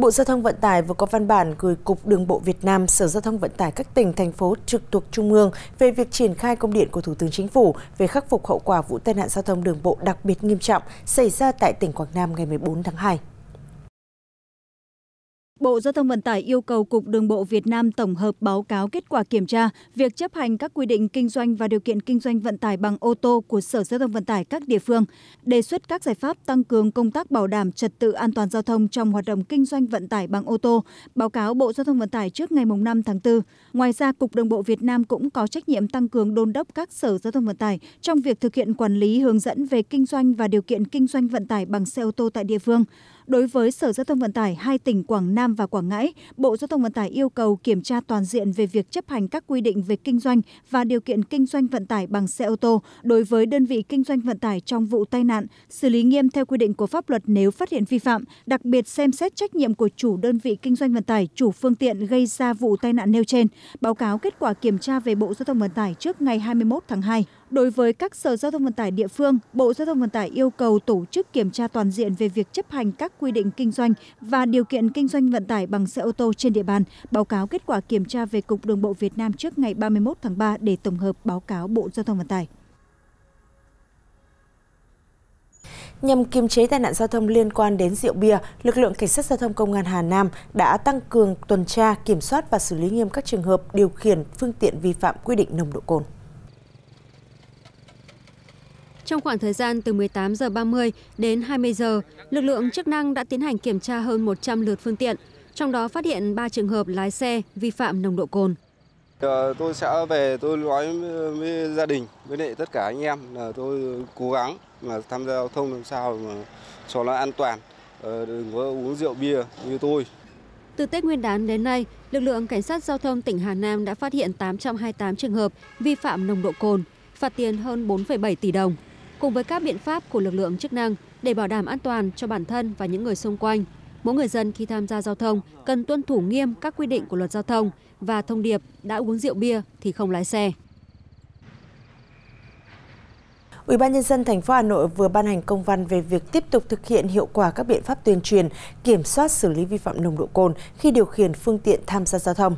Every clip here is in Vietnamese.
Bộ Giao thông Vận tải vừa có văn bản gửi Cục Đường bộ Việt Nam, Sở Giao thông Vận tải các tỉnh, thành phố trực thuộc Trung ương về việc triển khai công điện của Thủ tướng Chính phủ về khắc phục hậu quả vụ tai nạn giao thông đường bộ đặc biệt nghiêm trọng xảy ra tại tỉnh Quảng Nam ngày 14 tháng 2 bộ giao thông vận tải yêu cầu cục đường bộ việt nam tổng hợp báo cáo kết quả kiểm tra việc chấp hành các quy định kinh doanh và điều kiện kinh doanh vận tải bằng ô tô của sở giao thông vận tải các địa phương đề xuất các giải pháp tăng cường công tác bảo đảm trật tự an toàn giao thông trong hoạt động kinh doanh vận tải bằng ô tô báo cáo bộ giao thông vận tải trước ngày 5 tháng 4. ngoài ra cục đường bộ việt nam cũng có trách nhiệm tăng cường đôn đốc các sở giao thông vận tải trong việc thực hiện quản lý hướng dẫn về kinh doanh và điều kiện kinh doanh vận tải bằng xe ô tô tại địa phương đối với sở giao thông vận tải hai tỉnh quảng nam Nam và Quảng Ngãi, Bộ Giao thông Vận tải yêu cầu kiểm tra toàn diện về việc chấp hành các quy định về kinh doanh và điều kiện kinh doanh vận tải bằng xe ô tô đối với đơn vị kinh doanh vận tải trong vụ tai nạn, xử lý nghiêm theo quy định của pháp luật nếu phát hiện vi phạm, đặc biệt xem xét trách nhiệm của chủ đơn vị kinh doanh vận tải, chủ phương tiện gây ra vụ tai nạn nêu trên, báo cáo kết quả kiểm tra về Bộ Giao thông Vận tải trước ngày 21 tháng 2 đối với các sở giao thông vận tải địa phương bộ giao thông vận tải yêu cầu tổ chức kiểm tra toàn diện về việc chấp hành các quy định kinh doanh và điều kiện kinh doanh vận tải bằng xe ô tô trên địa bàn báo cáo kết quả kiểm tra về cục đường bộ việt nam trước ngày ba mươi một tháng ba để tổng hợp báo cáo bộ giao thông vận tải Nhằm kiềm chế tai nạn giao thông liên quan đến rượu bia, lực lượng cảnh sát giao thông công an Hà Nam đã tăng cường tuần tra, kiểm soát và xử lý nghiêm các trường hợp điều khiển phương tiện vi phạm quy định nồng độ cồn trong khoảng thời gian từ một mươi tám h ba mươi đến hai mươi h lực lượng chức năng đã tiến hành kiểm tra hơn một trăm lượt phương tiện trong đó phát hiện ba trường hợp lái xe vi phạm nồng độ cồn tôi sẽ về tôi nói với gia đình với lại tất cả anh em là tôi cố gắng mà tham gia giao thông làm sao mà cho nó an toàn ờ, đừng có uống rượu bia như tôi từ Tết Nguyên đán đến nay, lực lượng cảnh sát giao thông tỉnh Hà Nam đã phát hiện 828 trường hợp vi phạm nồng độ cồn, phạt tiền hơn 4,7 tỷ đồng cùng với các biện pháp của lực lượng chức năng để bảo đảm an toàn cho bản thân và những người xung quanh mỗi người dân khi tham gia giao thông cần tuân thủ nghiêm các quy định của luật giao thông và thông điệp đã uống rượu bia thì không lái xe. Ủy ban nhân dân thành phố Hà Nội vừa ban hành công văn về việc tiếp tục thực hiện hiệu quả các biện pháp tuyên truyền, kiểm soát xử lý vi phạm nồng độ cồn khi điều khiển phương tiện tham gia giao thông.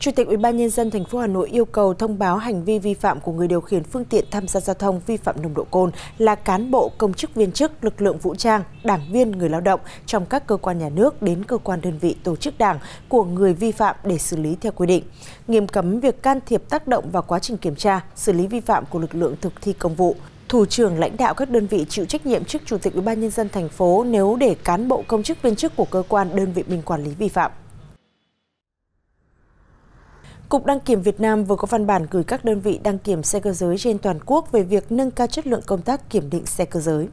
Chủ tịch UBND thành phố Hà Nội yêu cầu thông báo hành vi vi phạm của người điều khiển phương tiện tham gia giao thông vi phạm nồng độ cồn là cán bộ, công chức viên chức, lực lượng vũ trang, đảng viên, người lao động trong các cơ quan nhà nước đến cơ quan đơn vị tổ chức đảng của người vi phạm để xử lý theo quy định. Nghiêm cấm việc can thiệp tác động vào quá trình kiểm tra, xử lý vi phạm của lực lượng thực thi công vụ, thủ trưởng lãnh đạo các đơn vị chịu trách nhiệm trước chủ tịch ủy ban nhân dân thành phố nếu để cán bộ công chức viên chức của cơ quan đơn vị mình quản lý vi phạm. Cục Đăng kiểm Việt Nam vừa có văn bản gửi các đơn vị đăng kiểm xe cơ giới trên toàn quốc về việc nâng cao chất lượng công tác kiểm định xe cơ giới.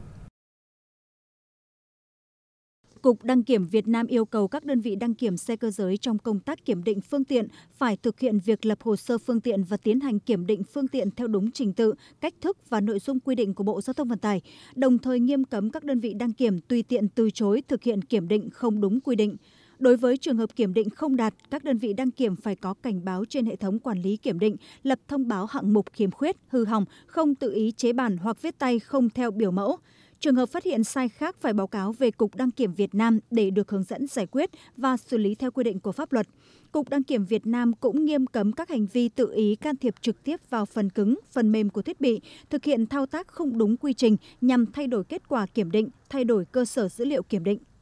Cục Đăng kiểm Việt Nam yêu cầu các đơn vị đăng kiểm xe cơ giới trong công tác kiểm định phương tiện phải thực hiện việc lập hồ sơ phương tiện và tiến hành kiểm định phương tiện theo đúng trình tự, cách thức và nội dung quy định của Bộ Giao thông Vận tải, đồng thời nghiêm cấm các đơn vị đăng kiểm tùy tiện từ chối thực hiện kiểm định không đúng quy định đối với trường hợp kiểm định không đạt các đơn vị đăng kiểm phải có cảnh báo trên hệ thống quản lý kiểm định lập thông báo hạng mục khiếm khuyết hư hỏng không tự ý chế bản hoặc viết tay không theo biểu mẫu trường hợp phát hiện sai khác phải báo cáo về cục đăng kiểm việt nam để được hướng dẫn giải quyết và xử lý theo quy định của pháp luật cục đăng kiểm việt nam cũng nghiêm cấm các hành vi tự ý can thiệp trực tiếp vào phần cứng phần mềm của thiết bị thực hiện thao tác không đúng quy trình nhằm thay đổi kết quả kiểm định thay đổi cơ sở dữ liệu kiểm định